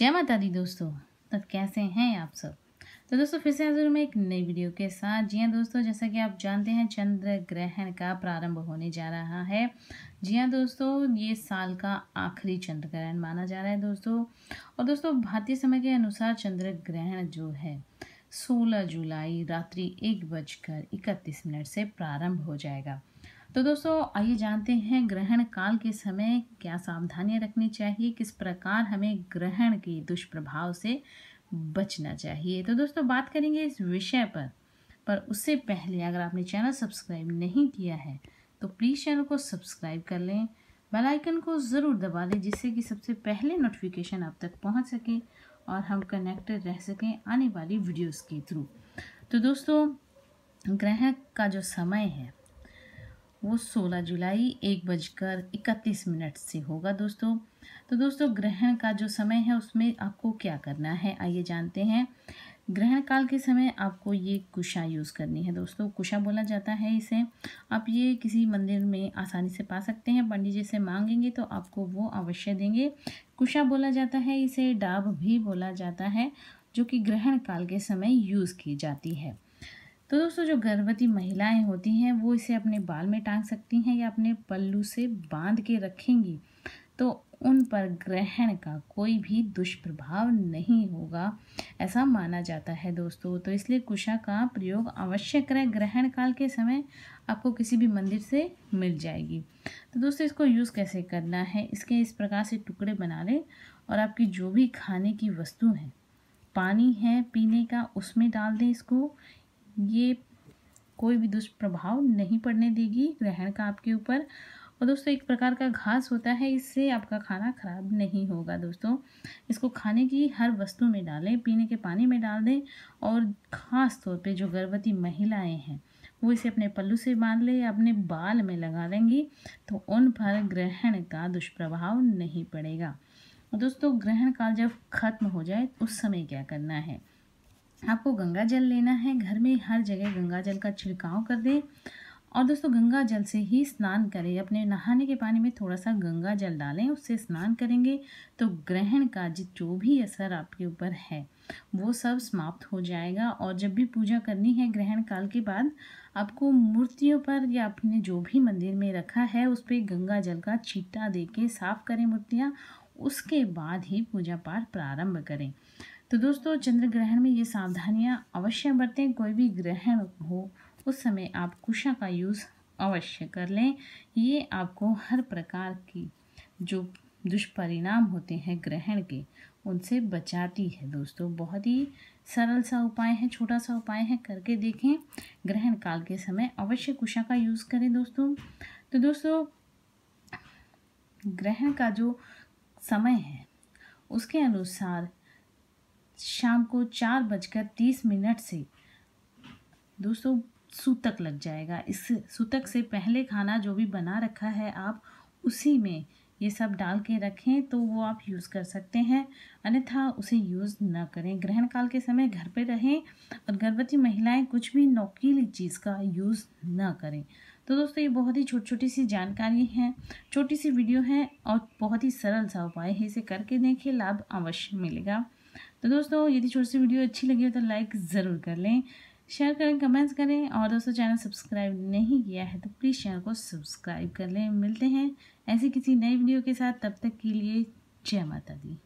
जय माता दी दोस्तों तो कैसे हैं आप सब तो दोस्तों फिर से हाजिर में एक नई वीडियो के साथ जी हाँ दोस्तों जैसा कि आप जानते हैं चंद्र ग्रहण का प्रारंभ होने जा रहा है जी हाँ दोस्तों ये साल का आखिरी चंद्र ग्रहण माना जा रहा है दोस्तों और दोस्तों भारतीय समय के अनुसार चंद्र ग्रहण जो है 16 जुलाई रात्रि एक बजकर इकतीस मिनट से प्रारंभ हो जाएगा तो दोस्तों आइए जानते हैं ग्रहण काल के समय क्या सावधानियां रखनी चाहिए किस प्रकार हमें ग्रहण के दुष्प्रभाव से बचना चाहिए तो दोस्तों बात करेंगे इस विषय पर पर उससे पहले अगर आपने चैनल सब्सक्राइब नहीं किया है तो प्लीज़ चैनल को सब्सक्राइब कर लें बेल आइकन को ज़रूर दबा दें जिससे कि सबसे पहले नोटिफिकेशन आप तक पहुंच सके और हम कनेक्टेड रह सकें आने वाली वीडियोस के थ्रू तो दोस्तों ग्रह का जो समय है वो 16 जुलाई एक बजकर इकतीस मिनट से होगा दोस्तों तो दोस्तों ग्रहण का जो समय है उसमें आपको क्या करना है आइए जानते हैं ग्रहण काल के समय आपको ये कुशा यूज़ करनी है दोस्तों कुशा बोला जाता है इसे आप ये किसी मंदिर में आसानी से पा सकते हैं पंडित जी से मांगेंगे तो आपको वो अवश्य देंगे कुशा बोला जाता है इसे डाब भी बोला जाता है जो कि ग्रहण काल के समय यूज़ की जाती है तो दोस्तों जो गर्भवती महिलाएं होती हैं वो इसे अपने बाल में टांग सकती हैं या अपने पल्लू से बांध के रखेंगी तो उन पर ग्रहण का कोई भी दुष्प्रभाव नहीं होगा ऐसा माना जाता है दोस्तों तो इसलिए कुशा का प्रयोग अवश्य करें ग्रहण काल के समय आपको किसी भी मंदिर से मिल जाएगी तो दोस्तों इसको यूज़ कैसे करना है इसके इस प्रकार से टुकड़े बना लें और आपकी जो भी खाने की वस्तु हैं पानी है पीने का उसमें डाल दें इसको ये कोई भी दुष्प्रभाव नहीं पड़ने देगी ग्रहण का आपके ऊपर और दोस्तों एक प्रकार का घास होता है इससे आपका खाना खराब नहीं होगा दोस्तों इसको खाने की हर वस्तु में डालें पीने के पानी में डाल दें और ख़ास तौर पे जो गर्भवती महिलाएं हैं वो इसे अपने पल्लू से बांध लें या अपने बाल में लगा लेंगी तो उन पर ग्रहण का दुष्प्रभाव नहीं पड़ेगा दोस्तों ग्रहण काल जब खत्म हो जाए उस समय क्या करना है आपको गंगा जल लेना है घर में हर जगह गंगा जल का छिड़काव कर दें और दोस्तों गंगा जल से ही स्नान करें अपने नहाने के पानी में थोड़ा सा गंगा जल डालें उससे स्नान करेंगे तो ग्रहण का जो भी असर आपके ऊपर है वो सब समाप्त हो जाएगा और जब भी पूजा करनी है ग्रहण काल के बाद आपको मूर्तियों पर या आपने जो भी मंदिर में रखा है उस पर गंगा जल का छीटा दे के साफ़ करें मूर्तियाँ उसके बाद ही पूजा पाठ प्रारंभ करें तो दोस्तों चंद्र ग्रहण में ये सावधानियाँ अवश्य बरतें कोई भी ग्रहण हो उस समय आप कुशा का यूज़ अवश्य कर लें ये आपको हर प्रकार की जो दुष्परिणाम होते हैं ग्रहण के उनसे बचाती है दोस्तों बहुत ही सरल सा उपाय है छोटा सा उपाय है करके देखें ग्रहण काल के समय अवश्य कुशा का यूज़ करें दोस्तों तो दोस्तों ग्रहण का जो समय है उसके अनुसार शाम को चार बजकर तीस मिनट से दोस्तों सूतक लग जाएगा इस सूतक से पहले खाना जो भी बना रखा है आप उसी में ये सब डाल के रखें तो वो आप यूज़ कर सकते हैं अन्यथा उसे यूज़ ना करें ग्रहण काल के समय घर पे रहें और गर्भवती महिलाएं कुछ भी नोकीली चीज़ का यूज़ ना करें तो दोस्तों ये बहुत ही छोटी छोटी सी जानकारी है छोटी सी वीडियो है और बहुत ही सरल सा उपाय है इसे करके देखें लाभ अवश्य मिलेगा तो दोस्तों यदि छोटी सी वीडियो अच्छी लगी हो तो लाइक ज़रूर कर लें शेयर करें कमेंट्स करें और दोस्तों चैनल सब्सक्राइब नहीं किया है तो प्लीज़ चैनल को सब्सक्राइब कर लें मिलते हैं ऐसी किसी नई वीडियो के साथ तब तक के लिए जय माता दी